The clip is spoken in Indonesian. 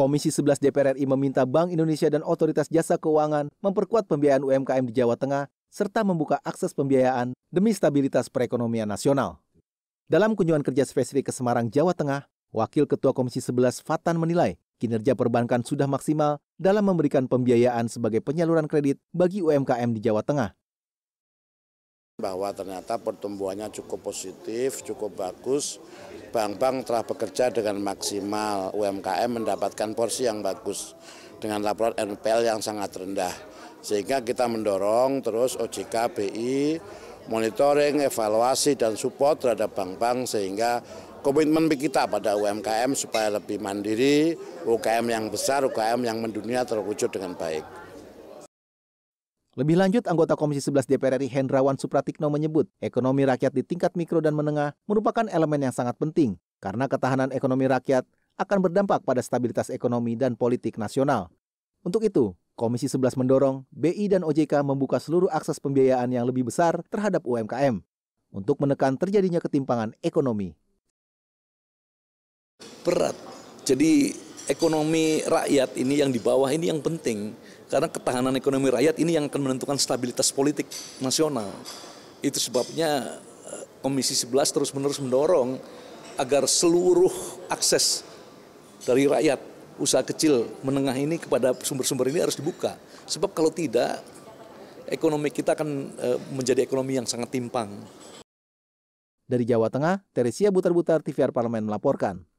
Komisi 11 DPR RI meminta Bank Indonesia dan Otoritas Jasa Keuangan memperkuat pembiayaan UMKM di Jawa Tengah serta membuka akses pembiayaan demi stabilitas perekonomian nasional. Dalam kunjungan kerja spesifik ke Semarang, Jawa Tengah, Wakil Ketua Komisi 11 Fatan menilai kinerja perbankan sudah maksimal dalam memberikan pembiayaan sebagai penyaluran kredit bagi UMKM di Jawa Tengah bahwa ternyata pertumbuhannya cukup positif, cukup bagus. Bank-bank telah bekerja dengan maksimal, UMKM mendapatkan porsi yang bagus dengan laporan NPL yang sangat rendah. Sehingga kita mendorong terus OJK, BI, monitoring, evaluasi, dan support terhadap bank-bank sehingga komitmen kita pada UMKM supaya lebih mandiri, UKM yang besar, UKM yang mendunia terwujud dengan baik. Lebih lanjut, anggota Komisi 11 DPR RI Hendrawan Supratikno menyebut, ekonomi rakyat di tingkat mikro dan menengah merupakan elemen yang sangat penting karena ketahanan ekonomi rakyat akan berdampak pada stabilitas ekonomi dan politik nasional. Untuk itu, Komisi 11 mendorong BI dan OJK membuka seluruh akses pembiayaan yang lebih besar terhadap UMKM untuk menekan terjadinya ketimpangan ekonomi. Berat. Jadi ekonomi rakyat ini yang di bawah ini yang penting karena ketahanan ekonomi rakyat ini yang akan menentukan stabilitas politik nasional. Itu sebabnya eh, Komisi 11 terus-menerus mendorong agar seluruh akses dari rakyat usaha kecil menengah ini kepada sumber-sumber ini harus dibuka. Sebab kalau tidak ekonomi kita akan eh, menjadi ekonomi yang sangat timpang. Dari Jawa Tengah, Teresia Butar-Butar TVR Parlemen melaporkan.